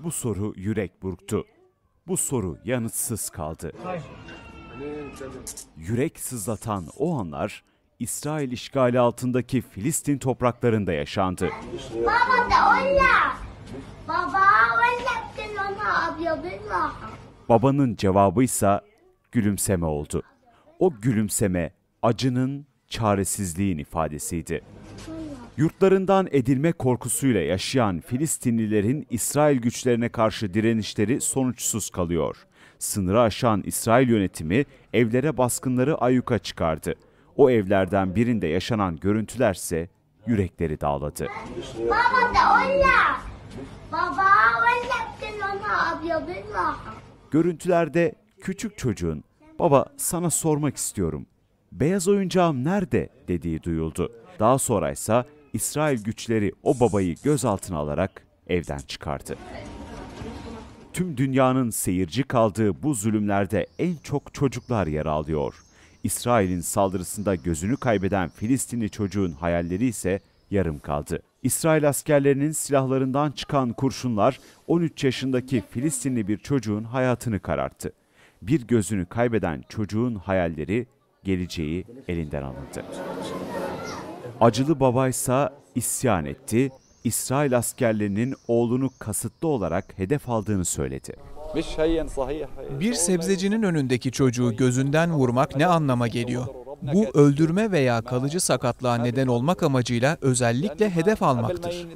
Bu soru yürek burktu. Bu soru yanıtsız kaldı. Yürek sızlatan o anlar İsrail işgali altındaki Filistin topraklarında yaşandı. Baba Baba Babanın cevabı ise gülümseme oldu. O gülümseme acının çaresizliğin ifadesiydi. Yurtlarından edilme korkusuyla yaşayan Filistinlilerin İsrail güçlerine karşı direnişleri sonuçsuz kalıyor. Sınırı aşan İsrail yönetimi evlere baskınları ayyuka çıkardı. O evlerden birinde yaşanan görüntülerse yürekleri dağladı. Görüntülerde küçük çocuğun "Baba sana sormak istiyorum. Beyaz oyuncağım nerede?" dediği duyuldu. Daha sonra ise İsrail güçleri o babayı gözaltına alarak evden çıkardı. Tüm dünyanın seyirci kaldığı bu zulümlerde en çok çocuklar yer alıyor. İsrail'in saldırısında gözünü kaybeden Filistinli çocuğun hayalleri ise yarım kaldı. İsrail askerlerinin silahlarından çıkan kurşunlar 13 yaşındaki Filistinli bir çocuğun hayatını kararttı. Bir gözünü kaybeden çocuğun hayalleri geleceği elinden alındı. Acılı babaysa isyan etti, İsrail askerlerinin oğlunu kasıtlı olarak hedef aldığını söyledi. Bir sebzecinin önündeki çocuğu gözünden vurmak ne anlama geliyor? Bu öldürme veya kalıcı sakatlığa neden olmak amacıyla özellikle hedef almaktır.